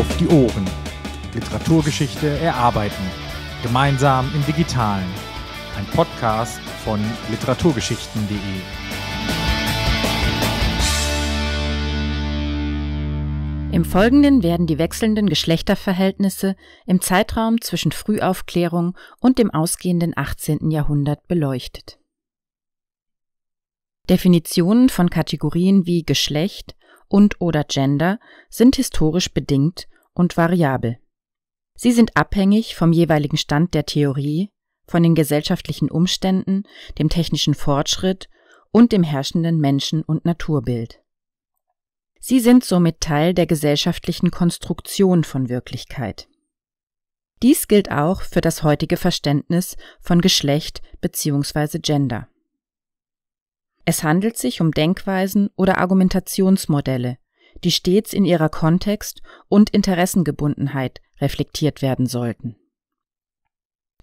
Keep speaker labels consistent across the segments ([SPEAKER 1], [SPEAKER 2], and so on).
[SPEAKER 1] auf die Ohren. Literaturgeschichte erarbeiten. Gemeinsam im Digitalen. Ein Podcast von literaturgeschichten.de. Im Folgenden werden die wechselnden Geschlechterverhältnisse im Zeitraum zwischen Frühaufklärung und dem ausgehenden 18. Jahrhundert beleuchtet. Definitionen von Kategorien wie Geschlecht und oder Gender sind historisch bedingt und variabel. Sie sind abhängig vom jeweiligen Stand der Theorie, von den gesellschaftlichen Umständen, dem technischen Fortschritt und dem herrschenden Menschen- und Naturbild. Sie sind somit Teil der gesellschaftlichen Konstruktion von Wirklichkeit. Dies gilt auch für das heutige Verständnis von Geschlecht bzw. Gender. Es handelt sich um Denkweisen oder Argumentationsmodelle, die stets in ihrer Kontext- und Interessengebundenheit reflektiert werden sollten.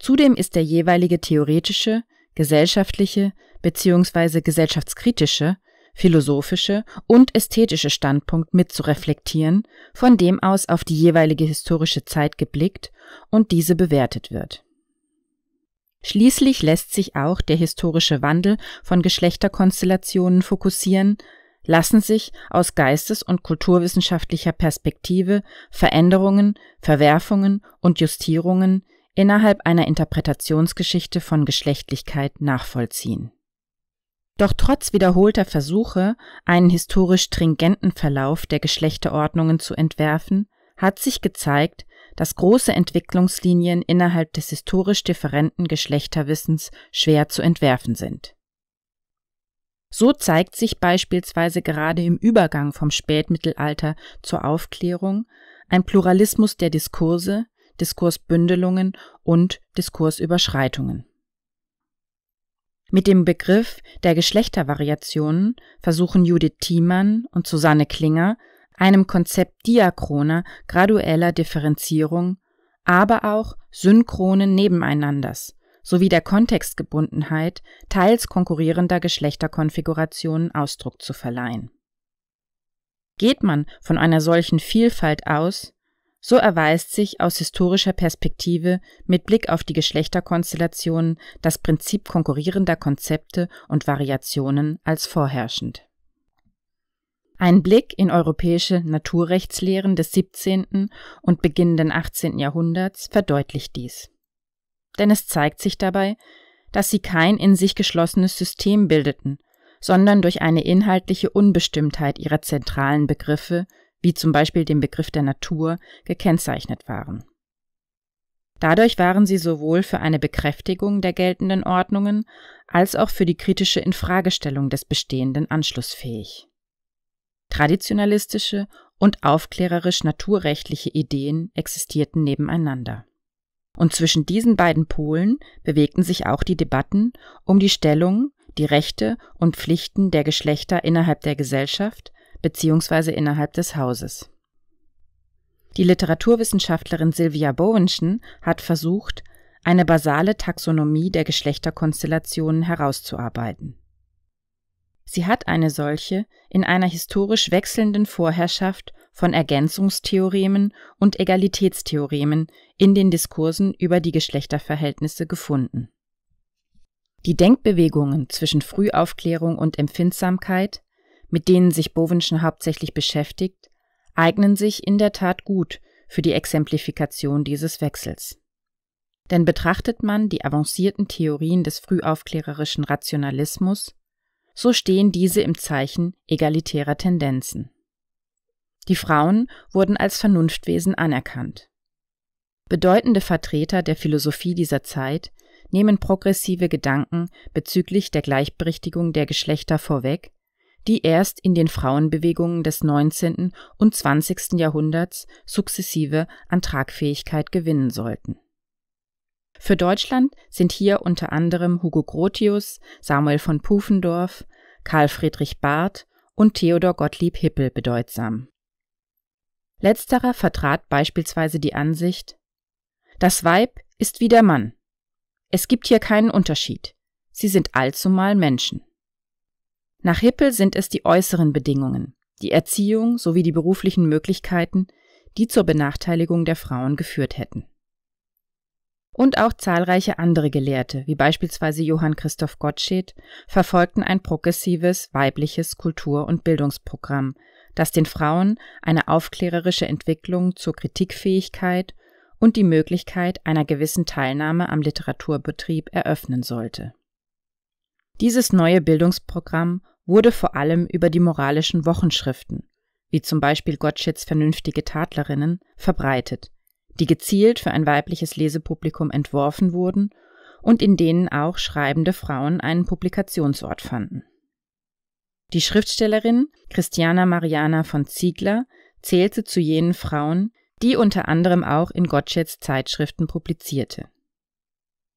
[SPEAKER 1] Zudem ist der jeweilige theoretische, gesellschaftliche bzw. gesellschaftskritische, philosophische und ästhetische Standpunkt mitzureflektieren, von dem aus auf die jeweilige historische Zeit geblickt und diese bewertet wird. Schließlich lässt sich auch der historische Wandel von Geschlechterkonstellationen fokussieren, lassen sich aus geistes- und kulturwissenschaftlicher Perspektive Veränderungen, Verwerfungen und Justierungen innerhalb einer Interpretationsgeschichte von Geschlechtlichkeit nachvollziehen. Doch trotz wiederholter Versuche, einen historisch stringenten Verlauf der Geschlechterordnungen zu entwerfen, hat sich gezeigt, dass große Entwicklungslinien innerhalb des historisch differenten Geschlechterwissens schwer zu entwerfen sind so zeigt sich beispielsweise gerade im Übergang vom Spätmittelalter zur Aufklärung ein Pluralismus der Diskurse, Diskursbündelungen und Diskursüberschreitungen. Mit dem Begriff der Geschlechtervariationen versuchen Judith Thiemann und Susanne Klinger, einem Konzept diachroner, gradueller Differenzierung, aber auch synchronen Nebeneinanders sowie der Kontextgebundenheit teils konkurrierender Geschlechterkonfigurationen Ausdruck zu verleihen. Geht man von einer solchen Vielfalt aus, so erweist sich aus historischer Perspektive mit Blick auf die Geschlechterkonstellationen das Prinzip konkurrierender Konzepte und Variationen als vorherrschend. Ein Blick in europäische Naturrechtslehren des 17. und beginnenden 18. Jahrhunderts verdeutlicht dies denn es zeigt sich dabei, dass sie kein in sich geschlossenes System bildeten, sondern durch eine inhaltliche Unbestimmtheit ihrer zentralen Begriffe, wie zum Beispiel dem Begriff der Natur, gekennzeichnet waren. Dadurch waren sie sowohl für eine Bekräftigung der geltenden Ordnungen als auch für die kritische Infragestellung des Bestehenden anschlussfähig. Traditionalistische und aufklärerisch naturrechtliche Ideen existierten nebeneinander und zwischen diesen beiden Polen bewegten sich auch die Debatten um die Stellung, die Rechte und Pflichten der Geschlechter innerhalb der Gesellschaft bzw. innerhalb des Hauses. Die Literaturwissenschaftlerin Sylvia Bowenschen hat versucht, eine basale Taxonomie der Geschlechterkonstellationen herauszuarbeiten Sie hat eine solche in einer historisch wechselnden Vorherrschaft von Ergänzungstheoremen und Egalitätstheoremen in den Diskursen über die Geschlechterverhältnisse gefunden. Die Denkbewegungen zwischen Frühaufklärung und Empfindsamkeit, mit denen sich Bovenschen hauptsächlich beschäftigt, eignen sich in der Tat gut für die Exemplifikation dieses Wechsels. Denn betrachtet man die avancierten Theorien des frühaufklärerischen Rationalismus, so stehen diese im Zeichen egalitärer Tendenzen. Die Frauen wurden als Vernunftwesen anerkannt. Bedeutende Vertreter der Philosophie dieser Zeit nehmen progressive Gedanken bezüglich der Gleichberechtigung der Geschlechter vorweg, die erst in den Frauenbewegungen des 19. und 20. Jahrhunderts sukzessive an Tragfähigkeit gewinnen sollten für Deutschland sind hier unter anderem Hugo Grotius, Samuel von Pufendorf, Karl Friedrich Barth und Theodor Gottlieb Hippel bedeutsam. Letzterer vertrat beispielsweise die Ansicht, das Weib ist wie der Mann. Es gibt hier keinen Unterschied. Sie sind allzumal Menschen. Nach Hippel sind es die äußeren Bedingungen, die Erziehung sowie die beruflichen Möglichkeiten, die zur Benachteiligung der Frauen geführt hätten und auch zahlreiche andere Gelehrte, wie beispielsweise Johann Christoph Gottsched, verfolgten ein progressives weibliches Kultur- und Bildungsprogramm, das den Frauen eine aufklärerische Entwicklung zur Kritikfähigkeit und die Möglichkeit einer gewissen Teilnahme am Literaturbetrieb eröffnen sollte. Dieses neue Bildungsprogramm wurde vor allem über die moralischen Wochenschriften, wie zum Beispiel Gottscheds Vernünftige Tatlerinnen, verbreitet, die gezielt für ein weibliches Lesepublikum entworfen wurden und in denen auch schreibende Frauen einen Publikationsort fanden. Die Schriftstellerin Christiana Mariana von Ziegler zählte zu jenen Frauen, die unter anderem auch in Gottscheds Zeitschriften publizierte.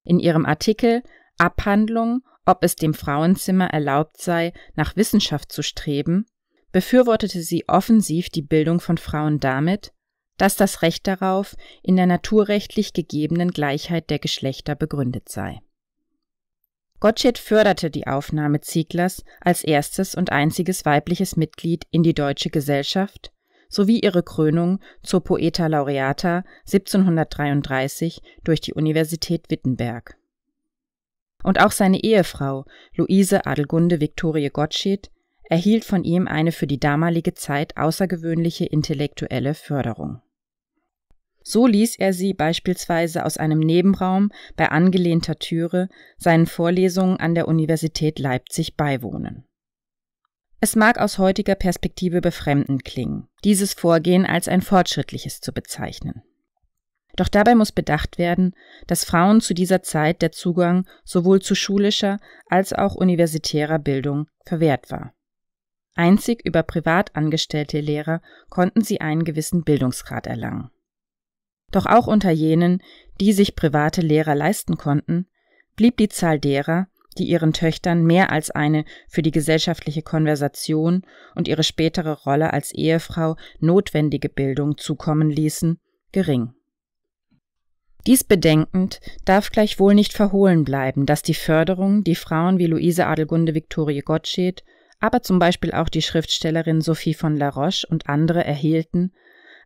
[SPEAKER 1] In ihrem Artikel Abhandlung, ob es dem Frauenzimmer erlaubt sei, nach Wissenschaft zu streben, befürwortete sie offensiv die Bildung von Frauen damit, dass das Recht darauf in der naturrechtlich gegebenen Gleichheit der Geschlechter begründet sei. Gottsched förderte die Aufnahme Zieglers als erstes und einziges weibliches Mitglied in die deutsche Gesellschaft sowie ihre Krönung zur Poeta Laureata 1733 durch die Universität Wittenberg. Und auch seine Ehefrau, Luise Adelgunde Viktorie Gottsched, erhielt von ihm eine für die damalige Zeit außergewöhnliche intellektuelle Förderung so ließ er sie beispielsweise aus einem Nebenraum bei angelehnter Türe seinen Vorlesungen an der Universität Leipzig beiwohnen. Es mag aus heutiger Perspektive befremdend klingen, dieses Vorgehen als ein fortschrittliches zu bezeichnen. Doch dabei muss bedacht werden, dass Frauen zu dieser Zeit der Zugang sowohl zu schulischer als auch universitärer Bildung verwehrt war. Einzig über privat angestellte Lehrer konnten sie einen gewissen Bildungsgrad erlangen. Doch auch unter jenen, die sich private Lehrer leisten konnten, blieb die Zahl derer, die ihren Töchtern mehr als eine für die gesellschaftliche Konversation und ihre spätere Rolle als Ehefrau notwendige Bildung zukommen ließen, gering. Dies bedenkend darf gleichwohl nicht verhohlen bleiben, dass die Förderung, die Frauen wie Luise Adelgunde Viktorie Gottsched, aber zum Beispiel auch die Schriftstellerin Sophie von La Roche und andere erhielten,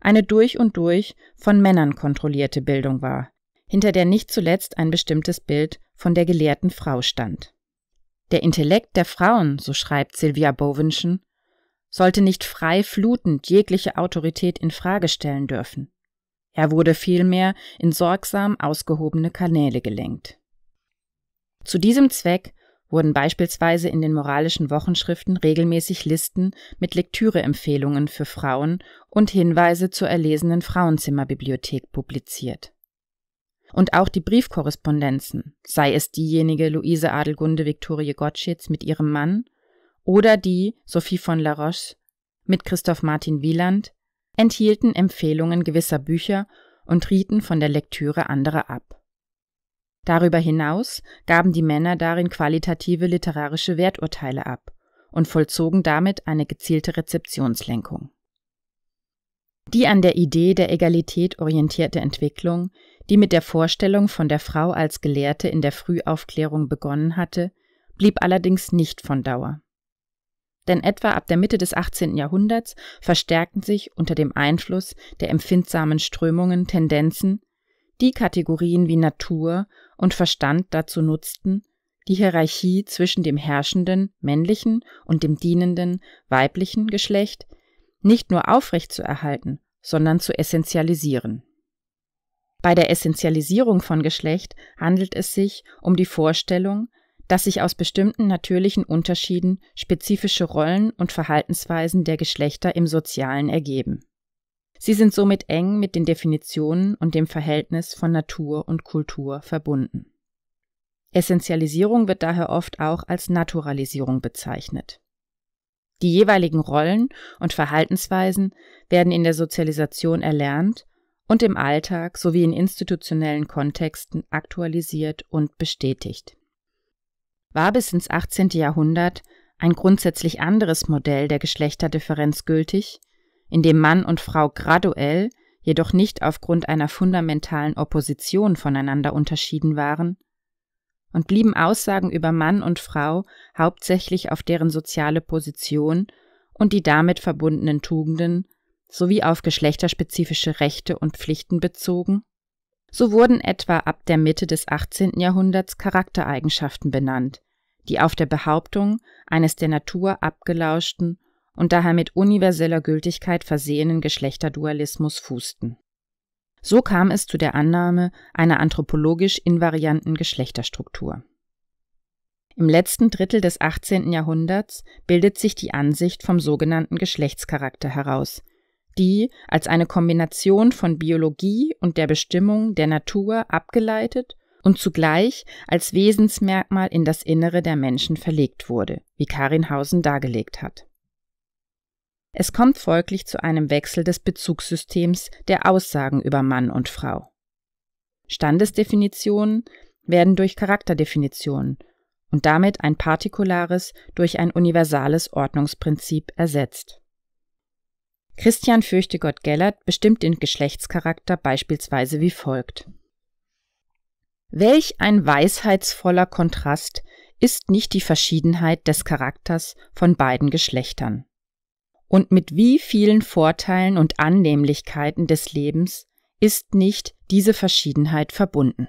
[SPEAKER 1] eine durch und durch von Männern kontrollierte Bildung war, hinter der nicht zuletzt ein bestimmtes Bild von der gelehrten Frau stand. Der Intellekt der Frauen, so schreibt Sylvia Bowenschen, sollte nicht frei flutend jegliche Autorität in Frage stellen dürfen. Er wurde vielmehr in sorgsam ausgehobene Kanäle gelenkt. Zu diesem Zweck wurden beispielsweise in den moralischen Wochenschriften regelmäßig Listen mit Lektüreempfehlungen für Frauen und Hinweise zur erlesenen Frauenzimmerbibliothek publiziert. Und auch die Briefkorrespondenzen, sei es diejenige Luise Adelgunde Viktorie Gottschitz mit ihrem Mann oder die Sophie von La Roche mit Christoph Martin Wieland, enthielten Empfehlungen gewisser Bücher und rieten von der Lektüre anderer ab. Darüber hinaus gaben die Männer darin qualitative literarische Werturteile ab und vollzogen damit eine gezielte Rezeptionslenkung. Die an der Idee der Egalität orientierte Entwicklung, die mit der Vorstellung von der Frau als Gelehrte in der Frühaufklärung begonnen hatte, blieb allerdings nicht von Dauer. Denn etwa ab der Mitte des 18. Jahrhunderts verstärkten sich unter dem Einfluss der empfindsamen Strömungen Tendenzen, die Kategorien wie Natur und Verstand dazu nutzten, die Hierarchie zwischen dem herrschenden männlichen und dem dienenden weiblichen Geschlecht nicht nur aufrechtzuerhalten, sondern zu essenzialisieren. Bei der Essentialisierung von Geschlecht handelt es sich um die Vorstellung, dass sich aus bestimmten natürlichen Unterschieden spezifische Rollen und Verhaltensweisen der Geschlechter im Sozialen ergeben Sie sind somit eng mit den Definitionen und dem Verhältnis von Natur und Kultur verbunden. Essentialisierung wird daher oft auch als Naturalisierung bezeichnet. Die jeweiligen Rollen und Verhaltensweisen werden in der Sozialisation erlernt und im Alltag sowie in institutionellen Kontexten aktualisiert und bestätigt. War bis ins 18. Jahrhundert ein grundsätzlich anderes Modell der Geschlechterdifferenz gültig, in dem Mann und Frau graduell, jedoch nicht aufgrund einer fundamentalen Opposition voneinander unterschieden waren, und blieben Aussagen über Mann und Frau hauptsächlich auf deren soziale Position und die damit verbundenen Tugenden sowie auf geschlechterspezifische Rechte und Pflichten bezogen? So wurden etwa ab der Mitte des 18. Jahrhunderts Charaktereigenschaften benannt, die auf der Behauptung eines der Natur abgelauschten und daher mit universeller Gültigkeit versehenen Geschlechterdualismus fußten. So kam es zu der Annahme einer anthropologisch invarianten Geschlechterstruktur. Im letzten Drittel des 18. Jahrhunderts bildet sich die Ansicht vom sogenannten Geschlechtscharakter heraus, die als eine Kombination von Biologie und der Bestimmung der Natur abgeleitet und zugleich als Wesensmerkmal in das Innere der Menschen verlegt wurde, wie Karin Hausen dargelegt hat. Es kommt folglich zu einem Wechsel des Bezugssystems der Aussagen über Mann und Frau. Standesdefinitionen werden durch Charakterdefinitionen und damit ein partikulares durch ein universales Ordnungsprinzip ersetzt. Christian Fürchtegott Gellert bestimmt den Geschlechtscharakter beispielsweise wie folgt. Welch ein weisheitsvoller Kontrast ist nicht die Verschiedenheit des Charakters von beiden Geschlechtern und mit wie vielen Vorteilen und Annehmlichkeiten des Lebens ist nicht diese Verschiedenheit verbunden.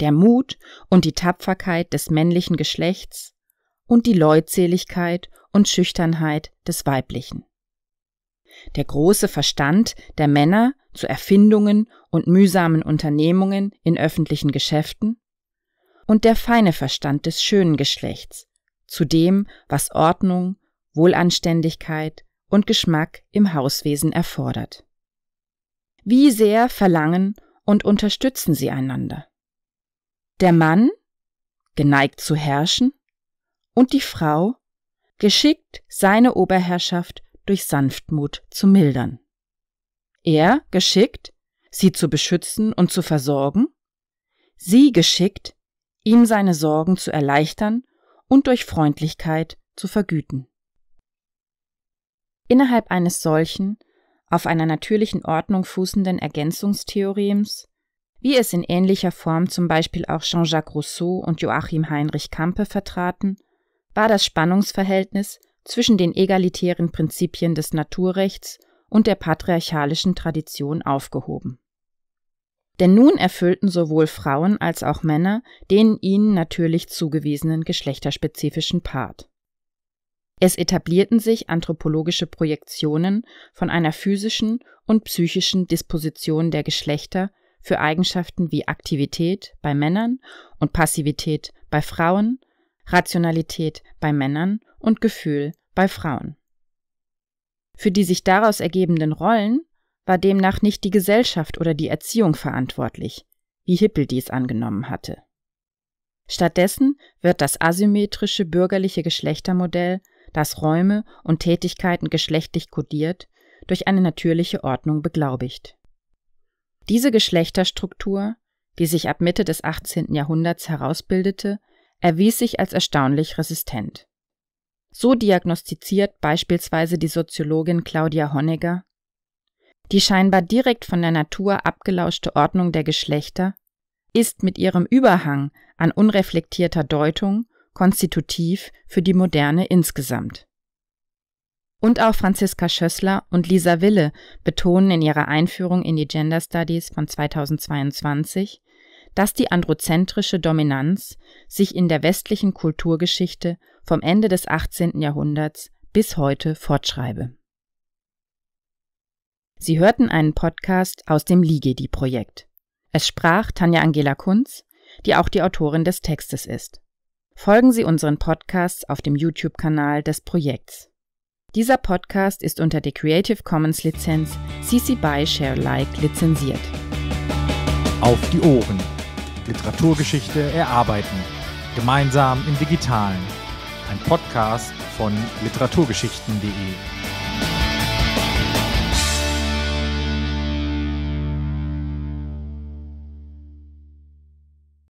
[SPEAKER 1] Der Mut und die Tapferkeit des männlichen Geschlechts und die Leutseligkeit und Schüchternheit des weiblichen. Der große Verstand der Männer zu Erfindungen und mühsamen Unternehmungen in öffentlichen Geschäften und der feine Verstand des schönen Geschlechts zu dem, was Ordnung Wohlanständigkeit und Geschmack im Hauswesen erfordert. Wie sehr verlangen und unterstützen sie einander? Der Mann, geneigt zu herrschen, und die Frau, geschickt seine Oberherrschaft durch Sanftmut zu mildern. Er, geschickt, sie zu beschützen und zu versorgen, sie geschickt, ihm seine Sorgen zu erleichtern und durch Freundlichkeit zu vergüten. Innerhalb eines solchen, auf einer natürlichen Ordnung fußenden Ergänzungstheorems, wie es in ähnlicher Form zum Beispiel auch Jean-Jacques Rousseau und Joachim Heinrich Campe vertraten, war das Spannungsverhältnis zwischen den egalitären Prinzipien des Naturrechts und der patriarchalischen Tradition aufgehoben. Denn nun erfüllten sowohl Frauen als auch Männer den ihnen natürlich zugewiesenen geschlechterspezifischen Part. Es etablierten sich anthropologische Projektionen von einer physischen und psychischen Disposition der Geschlechter für Eigenschaften wie Aktivität bei Männern und Passivität bei Frauen, Rationalität bei Männern und Gefühl bei Frauen. Für die sich daraus ergebenden Rollen war demnach nicht die Gesellschaft oder die Erziehung verantwortlich, wie Hippel dies angenommen hatte. Stattdessen wird das asymmetrische bürgerliche Geschlechtermodell das Räume und Tätigkeiten geschlechtlich kodiert durch eine natürliche Ordnung beglaubigt. Diese Geschlechterstruktur, die sich ab Mitte des 18. Jahrhunderts herausbildete, erwies sich als erstaunlich resistent. So diagnostiziert beispielsweise die Soziologin Claudia Honegger, die scheinbar direkt von der Natur abgelauschte Ordnung der Geschlechter ist mit ihrem Überhang an unreflektierter Deutung konstitutiv für die Moderne insgesamt. Und auch Franziska Schössler und Lisa Wille betonen in ihrer Einführung in die Gender Studies von 2022, dass die androzentrische Dominanz sich in der westlichen Kulturgeschichte vom Ende des 18. Jahrhunderts bis heute fortschreibe. Sie hörten einen Podcast aus dem Ligedi-Projekt. Es sprach Tanja Angela Kunz, die auch die Autorin des Textes ist. Folgen Sie unseren Podcasts auf dem YouTube-Kanal des Projekts. Dieser Podcast ist unter der Creative Commons Lizenz CC BY Share Like lizenziert. Auf die Ohren. Literaturgeschichte erarbeiten. Gemeinsam im Digitalen. Ein Podcast von literaturgeschichten.de.